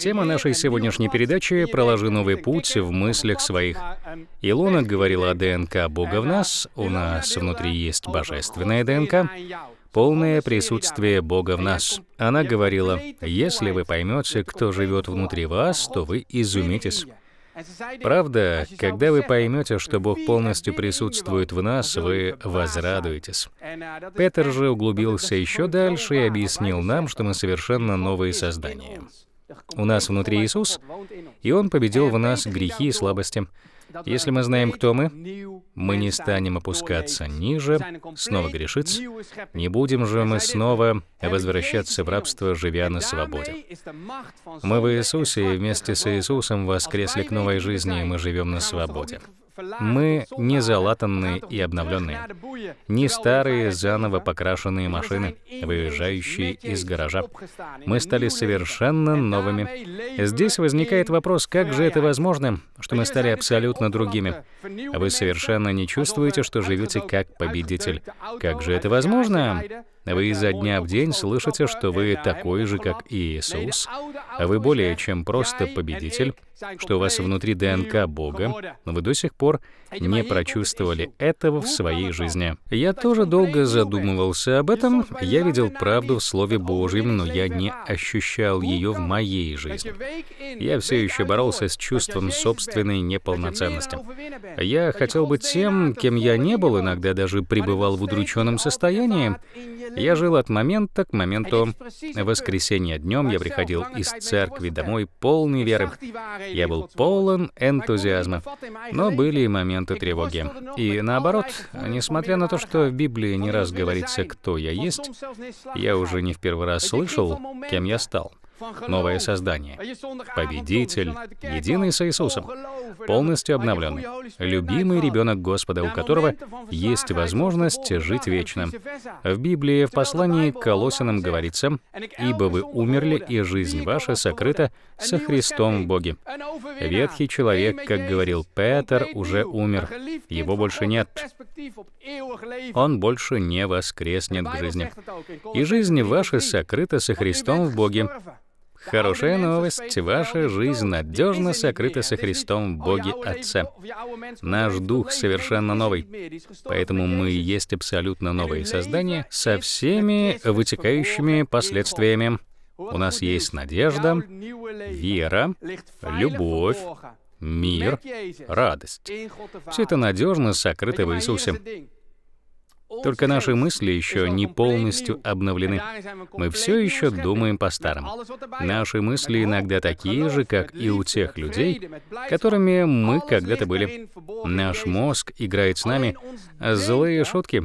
Тема нашей сегодняшней передачи — «Проложи новый путь в мыслях своих». Илона говорила о ДНК Бога в нас, у нас внутри есть божественная ДНК, полное присутствие Бога в нас. Она говорила, «Если вы поймете, кто живет внутри вас, то вы изумитесь». Правда, когда вы поймете, что Бог полностью присутствует в нас, вы возрадуетесь. Петер же углубился еще дальше и объяснил нам, что мы совершенно новые создания. У нас внутри Иисус, и Он победил в нас грехи и слабости. Если мы знаем, кто мы, мы не станем опускаться ниже, снова грешить. Не будем же мы снова возвращаться в рабство, живя на свободе. Мы в Иисусе, и вместе с Иисусом воскресли к новой жизни, и мы живем на свободе. Мы не залатанные и обновленные, не старые, заново покрашенные машины, выезжающие из гаража. Мы стали совершенно новыми. Здесь возникает вопрос, как же это возможно, что мы стали абсолютно другими? Вы совершенно не чувствуете, что живете как победитель. Как же это возможно? Вы изо дня в день слышите, что вы такой же, как и Иисус. Вы более чем просто победитель, что у вас внутри ДНК Бога, но вы до сих пор не прочувствовали этого в своей жизни. Я тоже долго задумывался об этом. Я видел правду в Слове Божьем, но я не ощущал ее в моей жизни. Я все еще боролся с чувством собственной неполноценности. Я хотел быть тем, кем я не был, иногда даже пребывал в удрученном состоянии, я жил от момента к моменту. В воскресенье днем я приходил из церкви домой полный веры. Я был полон энтузиазма. Но были и моменты тревоги. И наоборот, несмотря на то, что в Библии не раз говорится, кто я есть, я уже не в первый раз слышал, кем я стал новое создание, победитель, единый с Иисусом, полностью обновленный, любимый ребенок Господа, у которого есть возможность жить вечно. В Библии в послании к Колосинам говорится, «Ибо вы умерли, и жизнь ваша сокрыта со Христом в Боге». Ветхий человек, как говорил Петр, уже умер. Его больше нет. Он больше не воскреснет к жизни. И жизнь ваша сокрыта со Христом в Боге. Хорошая новость. Ваша жизнь надежно сокрыта со Христом в Боге Отце. Наш дух совершенно новый. Поэтому мы есть абсолютно новые создания со всеми вытекающими последствиями. У нас есть надежда, вера, любовь, мир, радость. Все это надежно сокрыто в Иисусе. Только наши мысли еще не полностью обновлены. Мы все еще думаем по-старому. Наши мысли иногда такие же, как и у тех людей, которыми мы когда-то были. Наш мозг играет с нами злые шутки.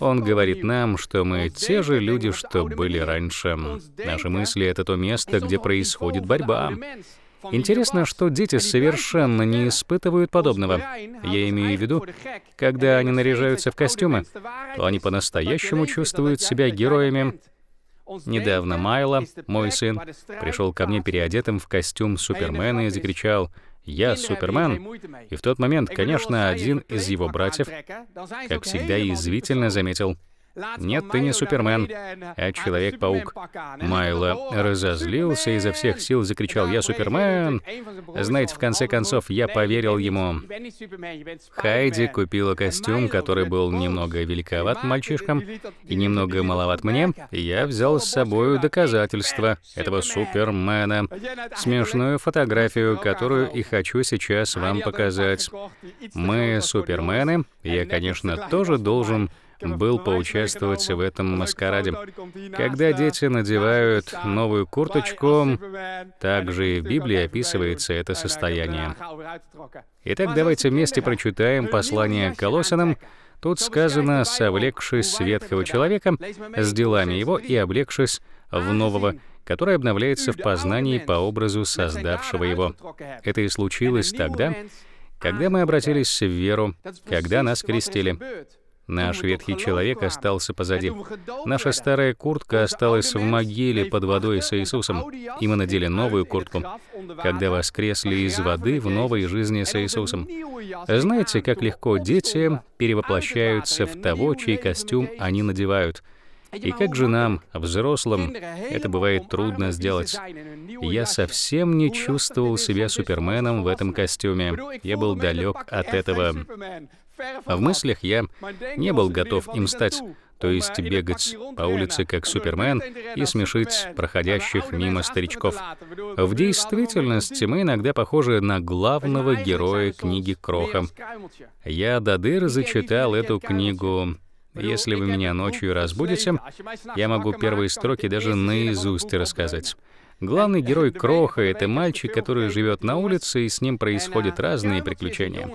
Он говорит нам, что мы те же люди, что были раньше. Наши мысли — это то место, где происходит борьба. Интересно, что дети совершенно не испытывают подобного. Я имею в виду, когда они наряжаются в костюмы, то они по-настоящему чувствуют себя героями. Недавно Майло, мой сын, пришел ко мне переодетым в костюм Супермена и закричал «Я Супермен!» И в тот момент, конечно, один из его братьев, как всегда, язвительно заметил — нет, ты не Супермен, а Человек-паук. Майло разозлился и изо всех сил закричал «Я Супермен!». Знаете, в конце концов, я поверил ему. Хайди купила костюм, который был немного великоват мальчишкам и немного маловат мне. Я взял с собой доказательства этого Супермена. Смешную фотографию, которую и хочу сейчас вам показать. Мы Супермены. Я, конечно, тоже должен был поучаствовать в этом маскараде. Когда дети надевают новую курточку, также и в Библии описывается это состояние. Итак, давайте вместе прочитаем послание к Колосинам. Тут сказано, совлекшись с ветхого человека, с делами его и облегшись в нового который обновляется в познании по образу создавшего его. Это и случилось тогда, когда мы обратились в веру, когда нас крестили. Наш ветхий человек остался позади. Наша старая куртка осталась в могиле под водой с Иисусом, и мы надели новую куртку, когда воскресли из воды в новой жизни с Иисусом. А Знаете, как легко дети перевоплощаются в того, чей костюм они надевают — и как же нам, взрослым, это бывает трудно сделать. Я совсем не чувствовал себя суперменом в этом костюме. Я был далек от этого. А в мыслях я не был готов им стать, то есть бегать по улице как Супермен и смешить проходящих мимо старичков. В действительности мы иногда похожи на главного героя книги Кроха. Я до дыр зачитал эту книгу если вы меня ночью разбудите, я могу первые строки даже наизусть рассказать. Главный герой Кроха — это мальчик, который живет на улице, и с ним происходят разные приключения.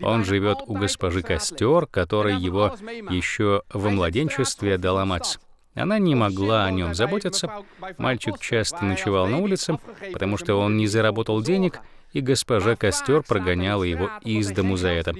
Он живет у госпожи Костер, которой его еще во младенчестве дала мать. Она не могла о нем заботиться. Мальчик часто ночевал на улице, потому что он не заработал денег — и госпожа Костер прогоняла его из дому за это.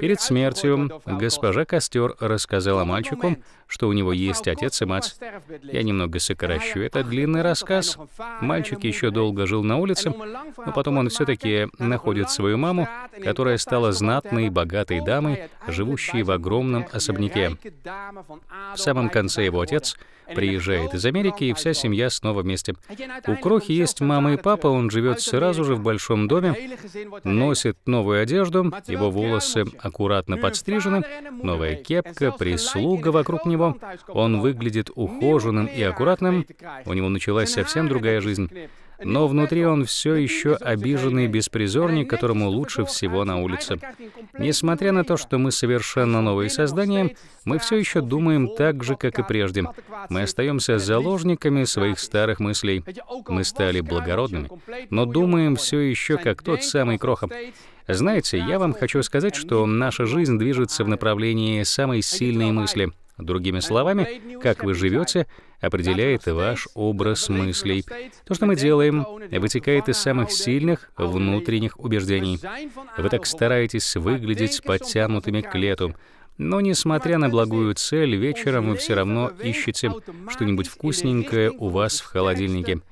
Перед смертью госпожа Костер рассказала мальчику, что у него есть отец и мать. Я немного сокращу этот длинный рассказ. Мальчик еще долго жил на улице, но потом он все-таки находит свою маму, которая стала знатной, богатой дамой, живущей в огромном особняке. В самом конце его отец приезжает из Америки, и вся семья снова вместе. У Крохи есть мама и папа, он живет сразу же в большом доме, носит новую одежду, его волосы аккуратно подстрижены, новая кепка, прислуга вокруг него. Он выглядит ухоженным и аккуратным, у него началась совсем другая жизнь но внутри он все еще обиженный беспризорник, которому лучше всего на улице. Несмотря на то, что мы совершенно новые создания, мы все еще думаем так же, как и прежде. Мы остаемся заложниками своих старых мыслей. Мы стали благородными, но думаем все еще как тот самый Кроха. Знаете, я вам хочу сказать, что наша жизнь движется в направлении самой сильной мысли — Другими словами, как вы живете, определяет ваш образ мыслей. То, что мы делаем, вытекает из самых сильных внутренних убеждений. Вы так стараетесь выглядеть подтянутыми к лету, но, несмотря на благую цель, вечером вы все равно ищете что-нибудь вкусненькое у вас в холодильнике.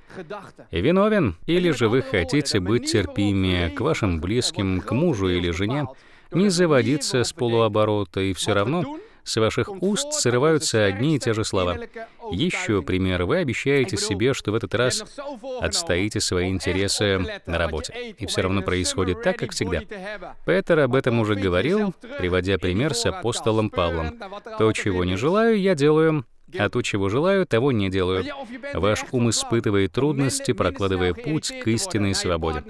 Виновен, или же вы хотите быть терпимее к вашим близким, к мужу или жене, не заводиться с полуоборота и все равно с ваших уст срываются одни и те же слова. Еще пример. Вы обещаете себе, что в этот раз отстоите свои интересы на работе. И все равно происходит так, как всегда. Петер об этом уже говорил, приводя пример с апостолом Павлом. То, чего не желаю, я делаю, а то, чего желаю, того не делаю. Ваш ум испытывает трудности, прокладывая путь к истинной свободе.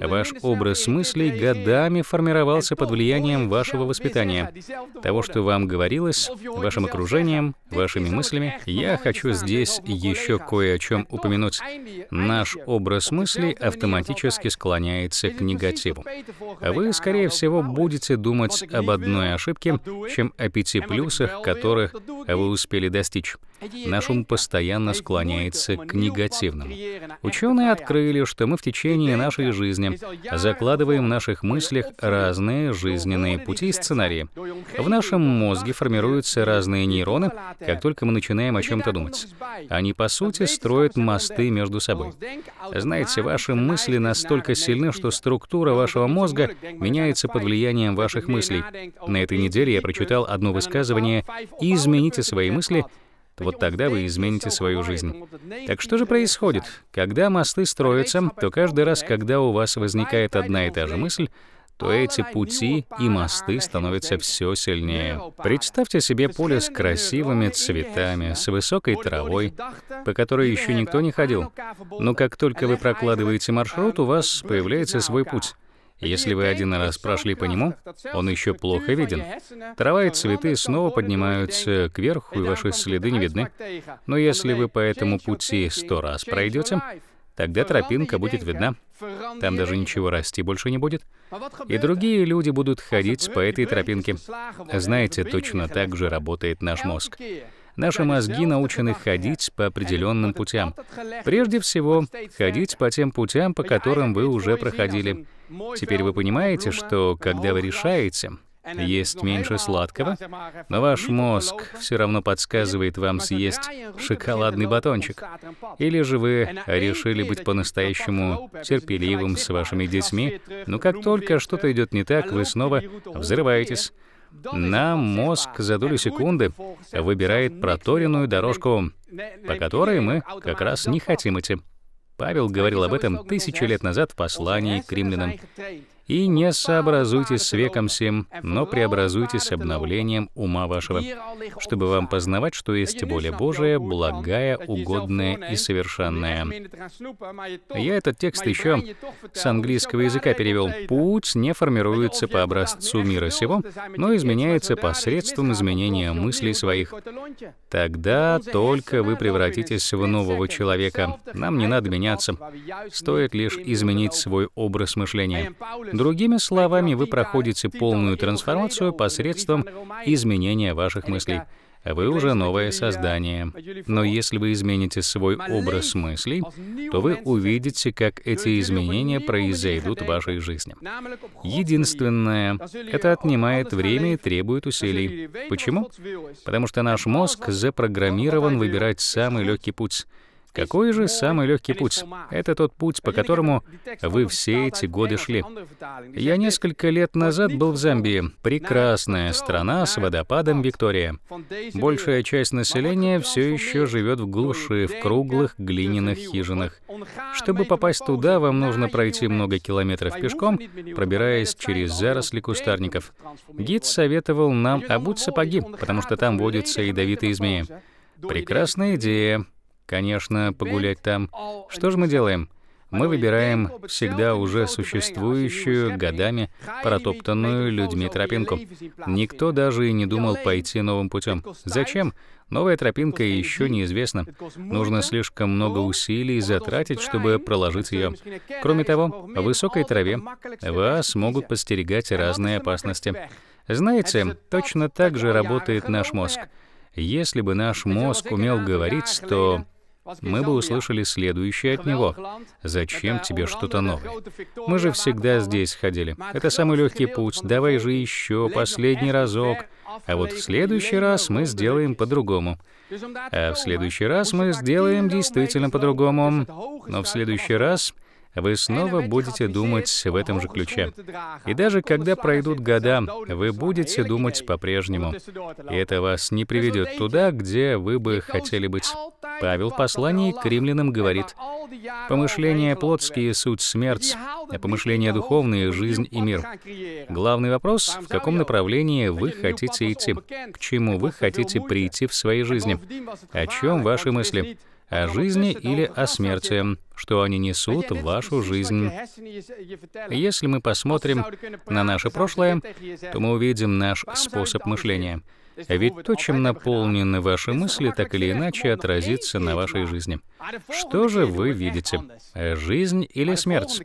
Ваш образ мыслей годами формировался под влиянием вашего воспитания, того, что вам говорилось, вашим окружением, вашими мыслями. Я хочу здесь еще кое о чем упомянуть. Наш образ мыслей автоматически склоняется к негативу. А вы, скорее всего, будете думать об одной ошибке, чем о пяти плюсах, которых вы успели достичь. Наш ум постоянно склоняется к негативному. Ученые открыли, что мы в течение нашей жизни закладываем в наших мыслях разные жизненные пути и сценарии. В нашем мозге формируются разные нейроны, как только мы начинаем о чем-то думать. Они, по сути, строят мосты между собой. Знаете, ваши мысли настолько сильны, что структура вашего мозга меняется под влиянием ваших мыслей. На этой неделе я прочитал одно высказывание «Измените свои мысли, вот тогда вы измените свою жизнь. Так что же происходит? Когда мосты строятся, то каждый раз, когда у вас возникает одна и та же мысль, то эти пути и мосты становятся все сильнее. Представьте себе поле с красивыми цветами, с высокой травой, по которой еще никто не ходил. Но как только вы прокладываете маршрут, у вас появляется свой путь. Если вы один раз прошли по нему, он еще плохо виден. Трава и цветы снова поднимаются кверху, и ваши следы не видны. Но если вы по этому пути сто раз пройдете, тогда тропинка будет видна. Там даже ничего расти больше не будет. И другие люди будут ходить по этой тропинке. Знаете, точно так же работает наш мозг. Наши мозги научены ходить по определенным путям. Прежде всего, ходить по тем путям, по которым вы уже проходили. Теперь вы понимаете, что когда вы решаете, есть меньше сладкого, но ваш мозг все равно подсказывает вам съесть шоколадный батончик. Или же вы решили быть по-настоящему терпеливым с вашими детьми, но как только что-то идет не так, вы снова взрываетесь. Нам мозг за долю секунды выбирает проторенную дорожку, по которой мы как раз не хотим идти. Павел говорил об этом тысячу лет назад в послании к римлянам и не сообразуйтесь с веком сим, но преобразуйтесь обновлением ума вашего, чтобы вам познавать, что есть воля Божия, благая, угодная и совершенная. Я этот текст еще с английского языка перевел. Путь не формируется по образцу мира сего, но изменяется посредством изменения мыслей своих. Тогда только вы превратитесь в нового человека. Нам не надо меняться. Стоит лишь изменить свой образ мышления. Другими словами, вы проходите полную трансформацию посредством изменения ваших мыслей. Вы уже новое создание. Но если вы измените свой образ мыслей, то вы увидите, как эти изменения произойдут в вашей жизни. Единственное, это отнимает время и требует усилий. Почему? Потому что наш мозг запрограммирован выбирать самый легкий путь — какой же самый легкий путь? Это тот путь, по которому вы все эти годы шли. Я несколько лет назад был в Замбии. Прекрасная страна с водопадом Виктория. Большая часть населения все еще живет в глуши, в круглых глиняных хижинах. Чтобы попасть туда, вам нужно пройти много километров пешком, пробираясь через заросли кустарников. Гид советовал нам обуть сапоги, потому что там водятся ядовитые змеи. Прекрасная идея. Конечно, погулять там. Что же мы делаем? Мы выбираем всегда уже существующую, годами протоптанную людьми тропинку. Никто даже и не думал пойти новым путем. Зачем? Новая тропинка еще неизвестна. Нужно слишком много усилий затратить, чтобы проложить ее. Кроме того, в высокой траве вас могут постерегать разные опасности. Знаете, точно так же работает наш мозг. Если бы наш мозг умел а, говорить, то мы бы услышали следующее от него. «Зачем тебе что-то новое? Мы же всегда здесь ходили. Это самый легкий путь. Давай же еще последний разок. А вот в следующий раз мы сделаем по-другому. А в следующий раз мы сделаем действительно по-другому. Но в следующий раз вы снова будете думать в этом же ключе. И даже когда пройдут года, вы будете думать по-прежнему. И это вас не приведет туда, где вы бы хотели быть. Павел в послании к римлянам говорит, «Помышления плотские — суть смерть, а помышления духовные — жизнь и мир». Главный вопрос — в каком направлении вы хотите идти, к чему вы хотите прийти в своей жизни, о чем ваши мысли, о жизни или о смерти, что они несут в вашу жизнь. Если мы посмотрим на наше прошлое, то мы увидим наш способ мышления. Ведь то, чем наполнены ваши мысли, так или иначе отразится на вашей жизни. Что же вы видите? Жизнь или смерть?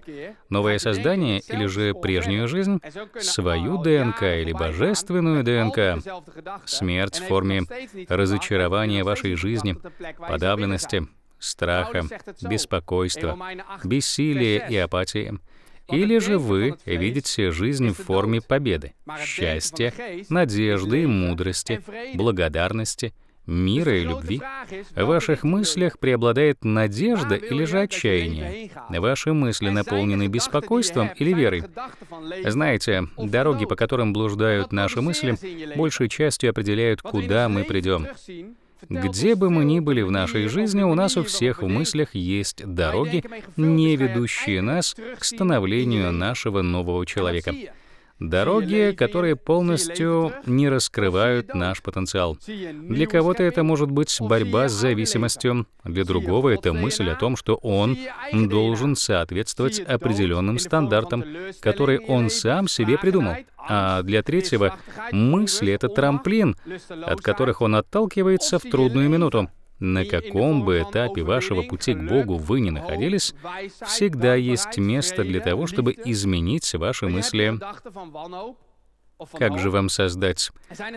Новое создание или же прежнюю жизнь? Свою ДНК или божественную ДНК? Смерть в форме разочарования вашей жизни, подавленности, страха, беспокойства, бессилия и апатии — или же вы видите жизнь в форме победы, счастья, надежды, мудрости, благодарности, мира и любви. В ваших мыслях преобладает надежда или же отчаяние. Ваши мысли наполнены беспокойством или верой. Знаете, дороги, по которым блуждают наши мысли, большей частью определяют, куда мы придем. Где бы мы ни были в нашей жизни, у нас у всех в мыслях есть дороги, не ведущие нас к становлению нашего нового человека. Дороги, которые полностью не раскрывают наш потенциал. Для кого-то это может быть борьба с зависимостью, для другого это мысль о том, что он должен соответствовать определенным стандартам, которые он сам себе придумал. А для третьего мысли — это трамплин, от которых он отталкивается в трудную минуту. На каком бы этапе вашего пути к Богу вы ни находились, всегда есть место для того, чтобы изменить ваши мысли. Как же вам создать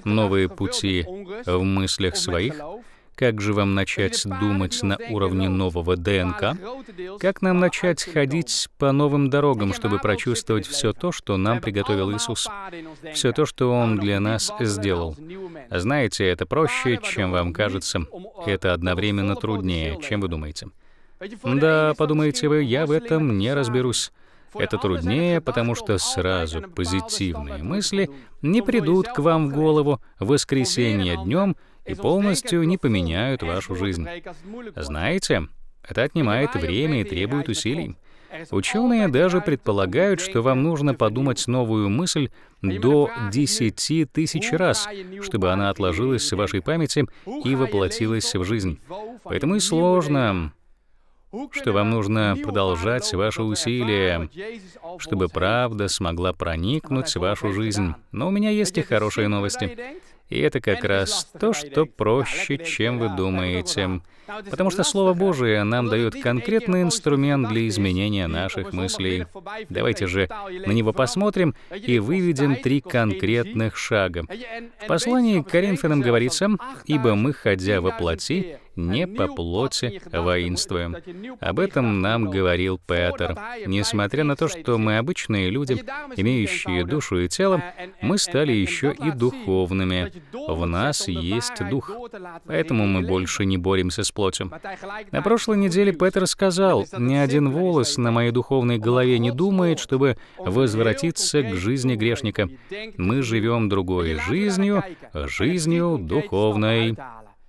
новые пути в мыслях своих как же вам начать думать на уровне нового ДНК? Как нам начать ходить по новым дорогам, чтобы прочувствовать все то, что нам приготовил Иисус? Все то, что Он для нас сделал. Знаете, это проще, чем вам кажется. Это одновременно труднее, чем вы думаете. Да, подумаете вы, я в этом не разберусь. Это труднее, потому что сразу позитивные мысли не придут к вам в голову в воскресенье днем, и полностью не поменяют вашу жизнь. Знаете, это отнимает время и требует усилий. Ученые даже предполагают, что вам нужно подумать новую мысль до 10 тысяч раз, чтобы она отложилась в вашей памяти и воплотилась в жизнь. Поэтому и сложно, что вам нужно продолжать ваши усилия, чтобы правда смогла проникнуть в вашу жизнь. Но у меня есть и хорошие новости. И это как раз то, что проще, чем вы думаете. Потому что Слово Божие нам дает конкретный инструмент для изменения наших мыслей. Давайте же на него посмотрим и выведем три конкретных шага. В послании к Коринфянам говорится, «Ибо мы, ходя во плоти, не по плоти воинствуем. Об этом нам говорил Петр. Несмотря на то, что мы обычные люди, имеющие душу и тело, мы стали еще и духовными. В нас есть дух. Поэтому мы больше не боремся с плоти. На прошлой неделе Петер сказал, «Ни один волос на моей духовной голове не думает, чтобы возвратиться к жизни грешника. Мы живем другой жизнью, жизнью духовной».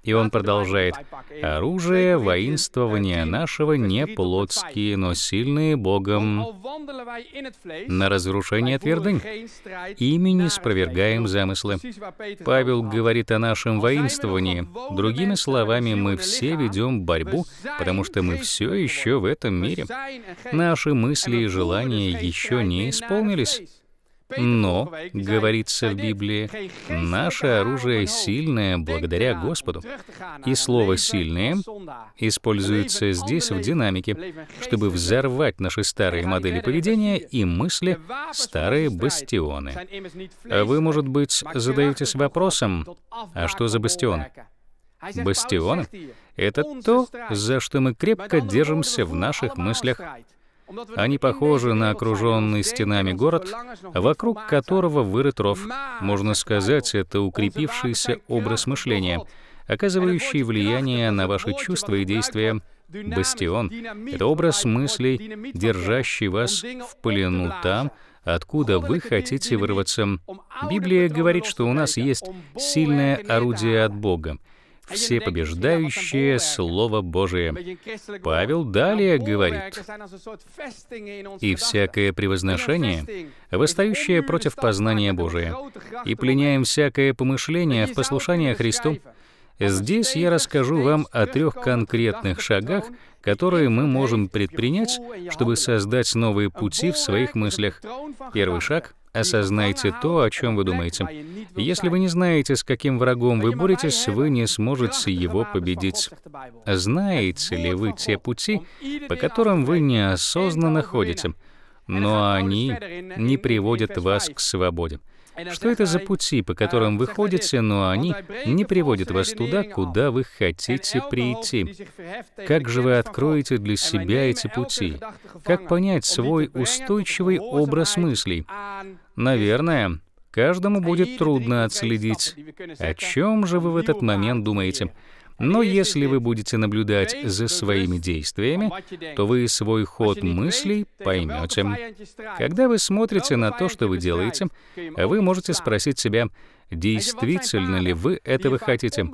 И он продолжает, «Оружие воинствования нашего не плотские, но сильные Богом на разрушение твердынь. Имени спровергаем замыслы». Павел говорит о нашем воинствовании. Другими словами, мы все ведем борьбу, потому что мы все еще в этом мире. Наши мысли и желания еще не исполнились. Но, говорится в Библии, наше оружие сильное благодаря Господу. И слово «сильное» используется здесь в динамике, чтобы взорвать наши старые модели поведения и мысли, старые бастионы. А вы, может быть, задаетесь вопросом, а что за бастион? Бастион — это то, за что мы крепко держимся в наших мыслях, они похожи на окруженный стенами город, вокруг которого вырыт ров. Можно сказать, это укрепившийся образ мышления, оказывающий влияние на ваши чувства и действия. Бастион — это образ мыслей, держащий вас в плену там, откуда вы хотите вырваться. Библия говорит, что у нас есть сильное орудие от Бога — все всепобеждающее Слово Божие. Павел далее говорит, «И всякое превозношение, восстающее против познания Божия, и пленяем всякое помышление в послушание Христу». Здесь я расскажу вам о трех конкретных шагах, которые мы можем предпринять, чтобы создать новые пути в своих мыслях. Первый шаг — Осознайте то, о чем вы думаете. Если вы не знаете, с каким врагом вы боретесь, вы не сможете его победить. Знаете ли вы те пути, по которым вы неосознанно ходите, но они не приводят вас к свободе? Что это за пути, по которым вы ходите, но они не приводят вас туда, куда вы хотите прийти? Как же вы откроете для себя эти пути? Как понять свой устойчивый образ мыслей? Наверное, каждому будет трудно отследить, о чем же вы в этот момент думаете. Но если вы будете наблюдать за своими а действиями, то вы свой ход мыслей поймете. Когда вы смотрите на то, что вы делаете, вы можете спросить себя, действительно ли вы этого хотите?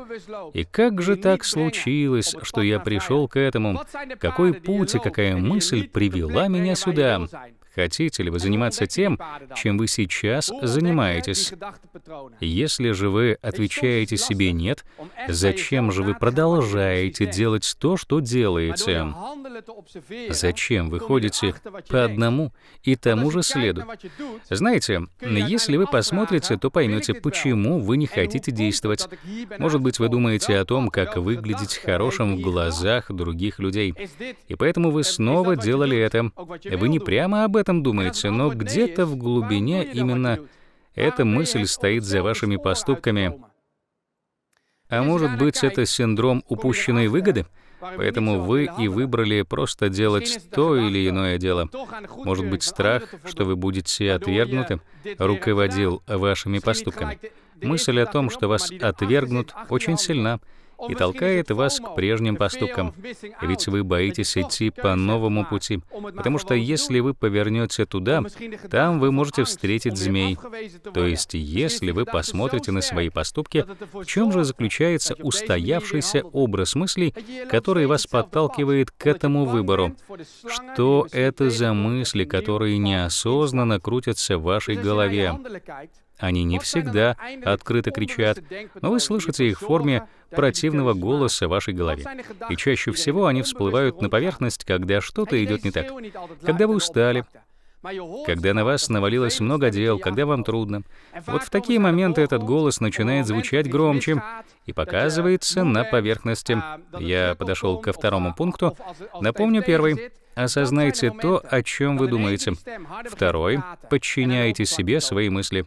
И как же так случилось, что я пришел к этому? Какой путь и какая мысль привела меня сюда? Хотите ли вы заниматься тем, чем вы сейчас занимаетесь? Если же вы отвечаете себе «нет», зачем же вы продолжаете делать то, что делаете? Зачем вы ходите по одному и тому же следу? Знаете, если вы посмотрите, то поймете, почему вы не хотите действовать. Может быть, вы думаете о том, как выглядеть хорошим в глазах других людей. И поэтому вы снова делали это. Вы не прямо об этом этом думаете, но где-то в глубине именно эта мысль стоит за вашими поступками. А может быть, это синдром упущенной выгоды? Поэтому вы и выбрали просто делать то или иное дело. Может быть, страх, что вы будете отвергнуты, руководил вашими поступками. Мысль о том, что вас отвергнут, очень сильна, и толкает вас к прежним поступкам. Ведь вы боитесь идти по новому пути, потому что если вы повернете туда, там вы можете встретить змей. То есть, если вы посмотрите на свои поступки, в чем же заключается устоявшийся образ мыслей, который вас подталкивает к этому выбору? Что это за мысли, которые неосознанно крутятся в вашей голове? Они не всегда а открыто кричат, но вы слышите их в форме противного голоса в вашей голове. И чаще всего они всплывают на поверхность, когда что-то а идет не так, когда вы устали, когда на вас навалилось много дел, когда вам трудно. Вот в такие моменты этот голос начинает звучать громче и показывается на поверхности. А, Я подошел ко второму пункту. Напомню первый. Осознайте то, о чем вы думаете. Второй. Подчиняйте себе свои мысли.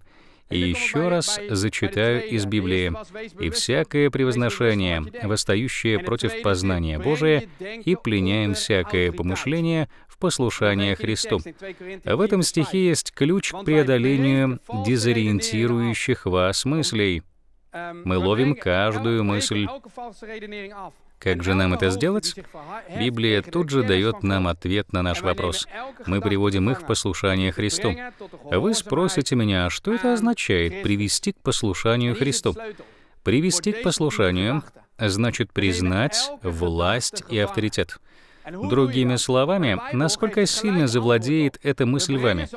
И еще раз зачитаю из Библии. «И всякое превозношение, восстающее против познания Божия, и пленяем всякое помышление в послушание Христу». А в этом стихе есть ключ к преодолению дезориентирующих вас мыслей — Эм, Мы ловим каждую мысль. Как же нам это сделать? Библия тут же дает нам ответ на наш вопрос. Мы приводим их в послушание Христу. Вы спросите меня, что это эм, означает «привести к послушанию Христу»? Привести к послушанию значит признать власть и авторитет. Другими словами, насколько сильно завладеет эта мысль вами?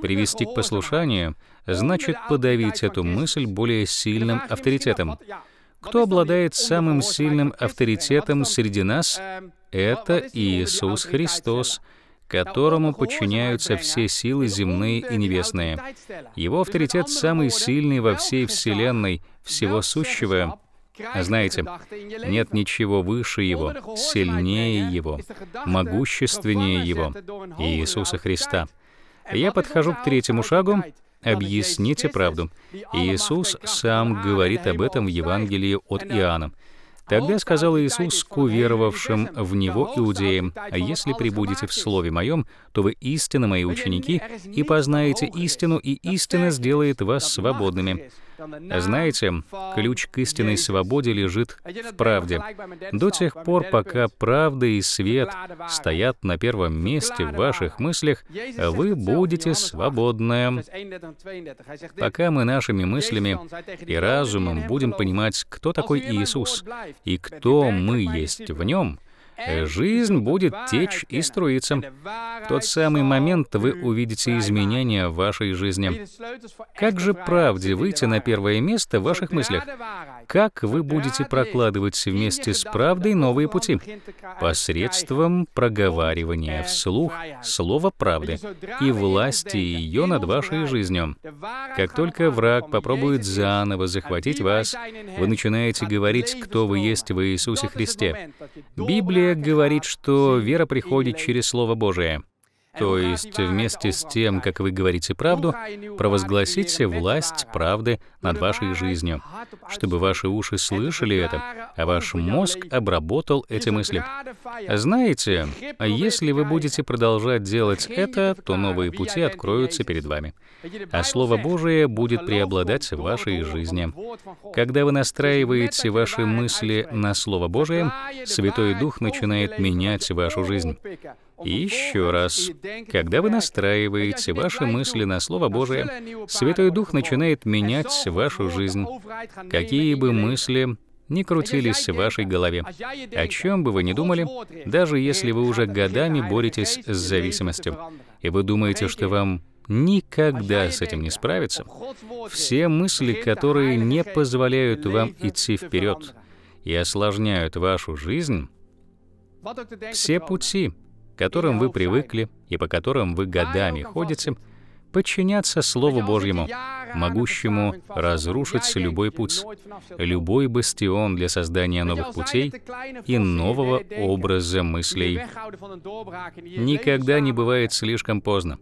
Привести к послушанию значит подавить эту мысль более сильным авторитетом. Кто обладает самым сильным авторитетом среди нас? Это Иисус Христос, которому подчиняются все силы земные и небесные. Его авторитет самый сильный во всей Вселенной, всего сущего, знаете, нет ничего выше Его, сильнее Его, могущественнее Его, Иисуса Христа. Я подхожу к третьему шагу «Объясните правду». Иисус сам говорит об этом в Евангелии от Иоанна. Тогда сказал Иисус к уверовавшим в Него иудеям, «Если прибудете в Слове Моем, то вы истинно Мои ученики, и познаете истину, и истина сделает вас свободными». Знаете, ключ к истинной свободе лежит в правде. До тех пор, пока правда и свет стоят на первом месте в ваших мыслях, вы будете свободны. Пока мы нашими мыслями и разумом будем понимать, кто такой Иисус и кто мы есть в Нем, жизнь будет течь и струиться. В тот самый момент вы увидите изменения в вашей жизни. Как же правде выйти на первое место в ваших мыслях? Как вы будете прокладывать вместе с правдой новые пути? Посредством проговаривания вслух слова правды и власти ее над вашей жизнью. Как только враг попробует заново захватить вас, вы начинаете говорить, кто вы есть во Иисусе Христе. Библия Библия говорит, что вера приходит через Слово Божие. То есть вместе с тем, как вы говорите правду, провозгласите власть правды над вашей жизнью, чтобы ваши уши слышали это, а ваш мозг обработал эти мысли. Знаете, если вы будете продолжать делать это, то новые пути откроются перед вами, а Слово Божие будет преобладать в вашей жизни. Когда вы настраиваете ваши мысли на Слово Божие, Святой Дух начинает менять вашу жизнь. И еще раз, когда вы настраиваете ваши мысли на Слово Божие, Святой Дух начинает менять вашу жизнь. Какие бы мысли не крутились в вашей голове. О чем бы вы ни думали, даже если вы уже годами боретесь с зависимостью, и вы думаете, что вам никогда с этим не справиться, все мысли, которые не позволяют вам идти вперед и осложняют вашу жизнь, все пути, которым вы привыкли и по которым вы годами ходите, подчиняться Слову Божьему, могущему разрушить любой путь, любой бастион для создания новых путей и нового образа мыслей. Никогда не бывает слишком поздно.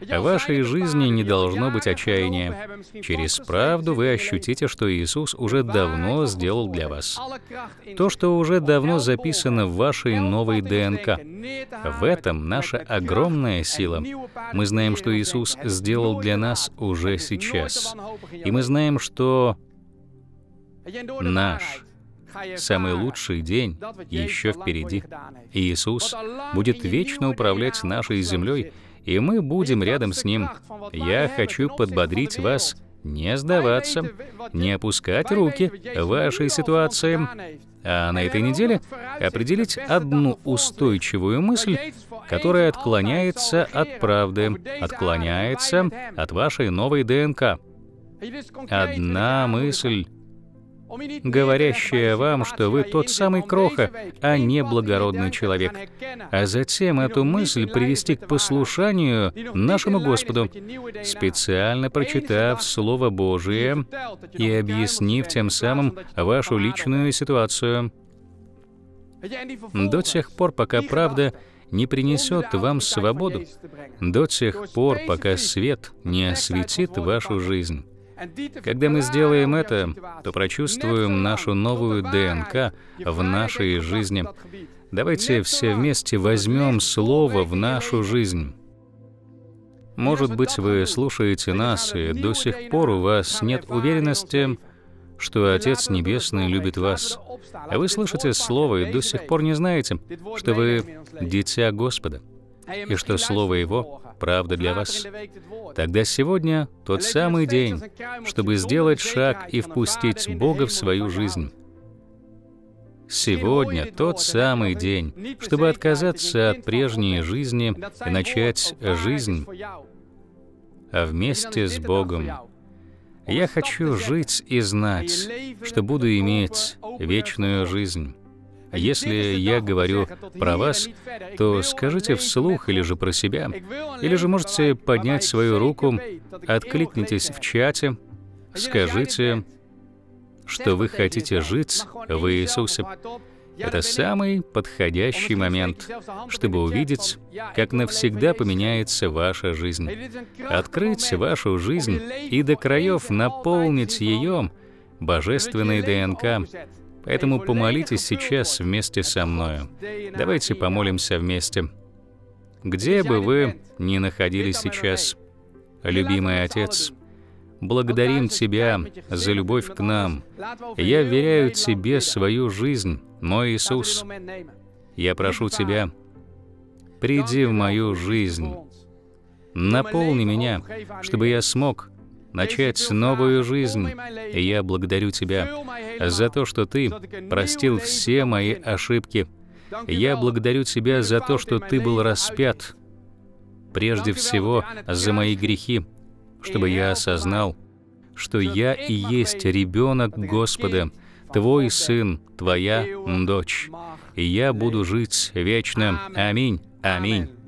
В вашей жизни не должно быть отчаяния. Через правду вы ощутите, что Иисус уже давно сделал для вас. То, что уже давно записано в вашей новой ДНК. В этом наша огромная сила. Мы знаем, что Иисус сделал для нас уже сейчас. И мы знаем, что наш Самый лучший день еще впереди. Иисус будет вечно управлять нашей землей и мы будем рядом с ним. Я хочу подбодрить вас не сдаваться, не опускать руки вашей ситуации. А на этой неделе определить одну устойчивую мысль, которая отклоняется от правды, отклоняется от вашей новой ДНК. Одна мысль говорящая вам, что вы тот самый кроха, а не благородный человек, а затем эту мысль привести к послушанию нашему Господу, специально прочитав Слово Божие и объяснив тем самым вашу личную ситуацию. До тех пор, пока правда не принесет вам свободу, до тех пор, пока свет не осветит вашу жизнь. Когда мы сделаем это, то прочувствуем нашу новую ДНК в нашей жизни. Давайте все вместе возьмем слово в нашу жизнь. Может быть, вы слушаете нас, и до сих пор у вас нет уверенности, что Отец Небесный любит вас. А вы слышите Слово и до сих пор не знаете, что вы дитя Господа, и что Слово Его правда для вас. Тогда сегодня тот самый день, чтобы сделать шаг и впустить Бога в свою жизнь. Сегодня тот самый день, чтобы отказаться от прежней жизни и начать жизнь а вместе с Богом. Я хочу жить и знать, что буду иметь вечную жизнь. Если я говорю про вас, то скажите вслух или же про себя, или же можете поднять свою руку, откликнитесь в чате, скажите, что вы хотите жить в Иисусе. Это самый подходящий момент, чтобы увидеть, как навсегда поменяется ваша жизнь. Открыть вашу жизнь и до краев наполнить ее божественной ДНК, Поэтому помолитесь сейчас вместе со мною. Давайте помолимся вместе. Где бы вы ни находились сейчас, любимый Отец, благодарим Тебя за любовь к нам. Я веряю Тебе свою жизнь, мой Иисус. Я прошу Тебя, приди в мою жизнь. Наполни меня, чтобы я смог начать новую жизнь. И я благодарю Тебя за то, что Ты простил все мои ошибки. Я благодарю Тебя за то, что Ты был распят, прежде всего за мои грехи, чтобы я осознал, что я и есть ребенок Господа, Твой сын, Твоя дочь. И я буду жить вечно. Аминь. Аминь.